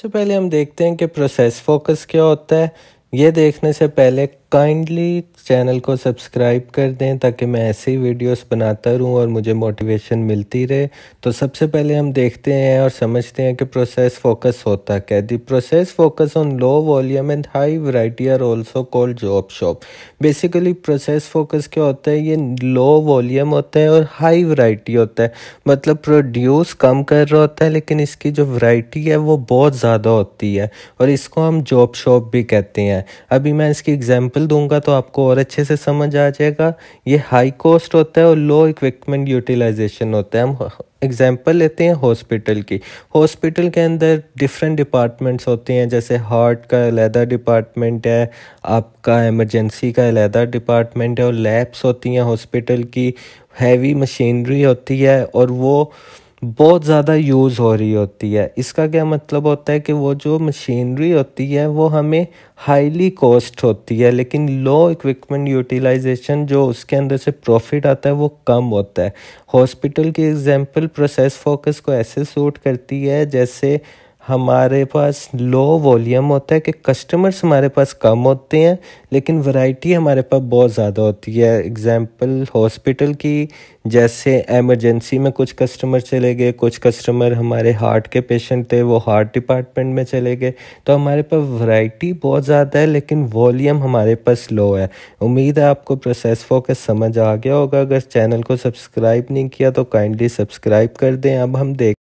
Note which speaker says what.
Speaker 1: सबसे पहले हम देखते हैं कि प्रोसेस फोकस क्या होता है ये देखने से पहले काइंडली चैनल को सब्सक्राइब कर दें ताकि मैं ऐसे ही वीडियोस बनाता रहूं और मुझे मोटिवेशन मिलती रहे तो सबसे पहले हम देखते हैं और समझते हैं कि प्रोसेस फोकस होता क्या the process focus on low volume and high variety are also called job shop basically process focus क्या होता है ये लो वॉल्यूम होता है और हाई वराइटी होता है मतलब प्रोड्यूस कम कर रहा होता है लेकिन इसकी जो वरायटी है वो बहुत ज़्यादा होती है और इसको हम जॉब शॉप भी कहते हैं अभी मैं इसकी एग्जाम्पल एग्जाम्पल दूंगा तो आपको और अच्छे से समझ आ जाएगा ये हाई कॉस्ट होता है और लो इक्विपमेंट यूटिलाइजेशन होता है हम एग्जाम्पल लेते हैं हॉस्पिटल की हॉस्पिटल के अंदर डिफरेंट डिपार्टमेंट्स होते हैं जैसे हार्ट का अलहदा डिपार्टमेंट है आपका एमरजेंसी का अलहदा डिपार्टमेंट है और लैब्स होती हैं हॉस्पिटल की हैवी मशीनरी होती है और वो बहुत ज़्यादा यूज़ हो रही होती है इसका क्या मतलब होता है कि वो जो मशीनरी होती है वो हमें हाईली कॉस्ट होती है लेकिन लो इक्विपमेंट यूटिलाइजेशन जो उसके अंदर से प्रॉफिट आता है वो कम होता है हॉस्पिटल की एग्जांपल प्रोसेस फोकस को ऐसे सूट करती है जैसे हमारे पास लो वॉल्यूम होता है कि कस्टमर्स हमारे पास कम होते हैं लेकिन वैरायटी हमारे पास बहुत ज़्यादा होती है एग्जांपल हॉस्पिटल की जैसे एमरजेंसी में कुछ कस्टमर चले गए कुछ कस्टमर हमारे हार्ट के पेशेंट थे वो हार्ट डिपार्टमेंट में चले गए तो हमारे पास वैरायटी बहुत ज़्यादा है लेकिन वॉल्यूम हमारे पास लो है उम्मीद है आपको प्रोसेस फोकस समझ आ गया होगा अगर चैनल को सब्सक्राइब नहीं किया तो काइंडली सब्सक्राइब कर दें अब हम देख